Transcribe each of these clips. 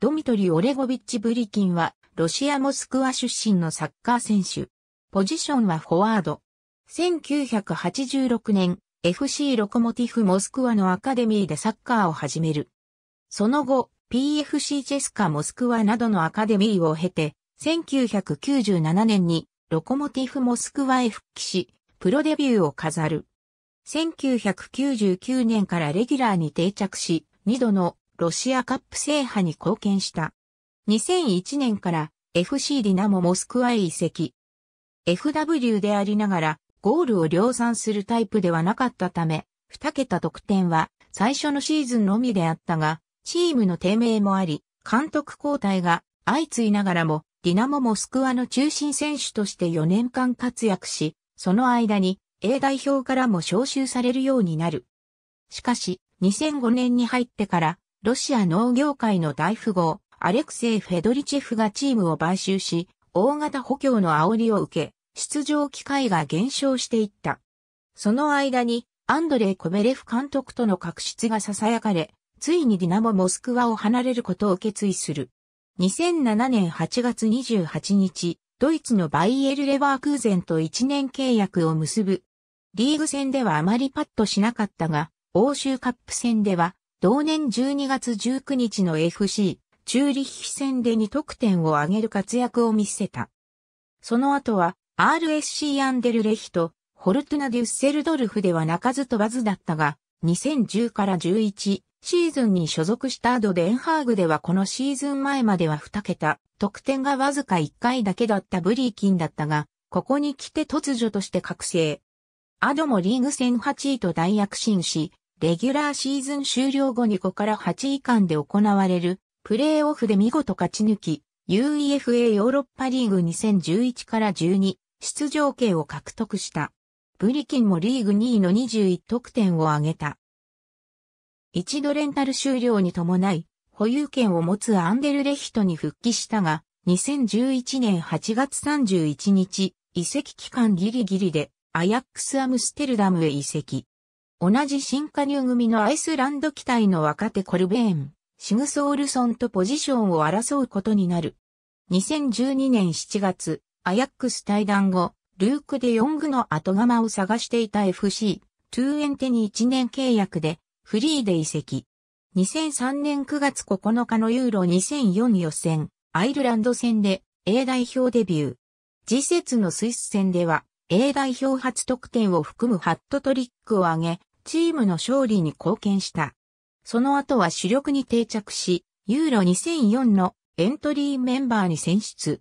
ドミトリー・オレゴビッチ・ブリキンは、ロシア・モスクワ出身のサッカー選手。ポジションはフォワード。1986年、FC ロコモティフ・モスクワのアカデミーでサッカーを始める。その後、PFC チェスカ・モスクワなどのアカデミーを経て、1997年にロコモティフ・モスクワへ復帰し、プロデビューを飾る。1999年からレギュラーに定着し、2度のロシアカップ制覇に貢献した。2001年から FC ディナモモスクワへ移籍。FW でありながら、ゴールを量産するタイプではなかったため、2桁得点は最初のシーズンのみであったが、チームの低迷もあり、監督交代が相次いながらも、ディナモモスクワの中心選手として4年間活躍し、その間に A 代表からも招集されるようになる。しかし、2005年に入ってからロシア農業界の大富豪、アレクセイ・フェドリチェフがチームを買収し、大型補強の煽りを受け、出場機会が減少していった。その間に、アンドレイ・コベレフ監督との確執が囁かれ、ついにディナモ・モスクワを離れることを決意する。2007年8月28日、ドイツのバイエル・レバークーゼンと1年契約を結ぶ。リーグ戦ではあまりパッとしなかったが、欧州カップ戦では同年12月19日の FC、チューリッヒ戦で2得点を挙げる活躍を見せた。その後は、RSC アンデルレヒと、ホルトゥナデュッセルドルフでは泣かず飛ばずだったが、2010から11シーズンに所属したアドデンハーグではこのシーズン前までは2桁、得点がわずか1回だけだったブリーキンだったが、ここに来て突如として覚醒。アドもリーグ戦8位と大躍進し、レギュラーシーズン終了後に5から8位間で行われる、プレーオフで見事勝ち抜き、UEFA ヨーロッパリーグ2011から12出場権を獲得した。ブリキンもリーグ2位の21得点を挙げた。一度レンタル終了に伴い、保有権を持つアンデルレヒトに復帰したが、2011年8月31日、移籍期間ギリギリでアヤックスアムステルダムへ移籍。同じ新加入組のアイスランド期待の若手コルベーン、シグソールソンとポジションを争うことになる。2012年7月、アヤックス対談後、ルーク・デ・ヨングの後釜を探していた FC、トゥーエンテに1年契約で、フリーで移籍。2003年9月9日のユーロ2004予選、アイルランド戦で A 代表デビュー。次節のスイス戦では A 代表初得点を含むハットトリックを挙げ、チームの勝利に貢献した。その後は主力に定着し、ユーロ2004のエントリーメンバーに選出。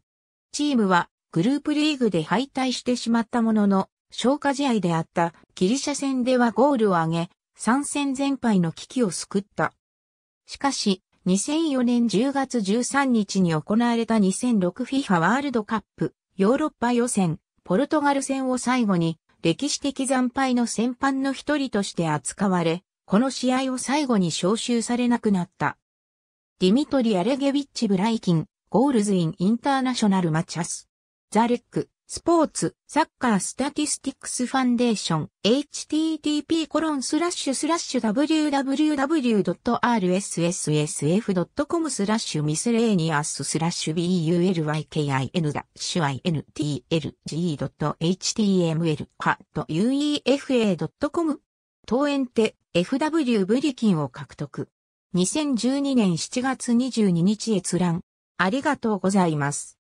チームはグループリーグで敗退してしまったものの、消化試合であったギリシャ戦ではゴールを挙げ、参戦全敗の危機を救った。しかし、2004年10月13日に行われた 2006FIFA ワールドカップヨーロッパ予選、ポルトガル戦を最後に歴史的惨敗の戦犯の一人として扱われ、この試合を最後に招集されなくなった。ディミトリ・アレゲビッチ・ブライキン、ゴールズ・イン・インターナショナル・マチャス。ザ・レック。スポーツ、サッカースタティスティックスファンデーション、http コロンスラッシュスラッシュ www.rssssf.com スラッシュミスレーニアススラッシュ bulykin ダッシュ intlg.html ハット uefa.com 当園手 FW ブリキンを獲得。2012年7月22日閲覧。ありがとうございます。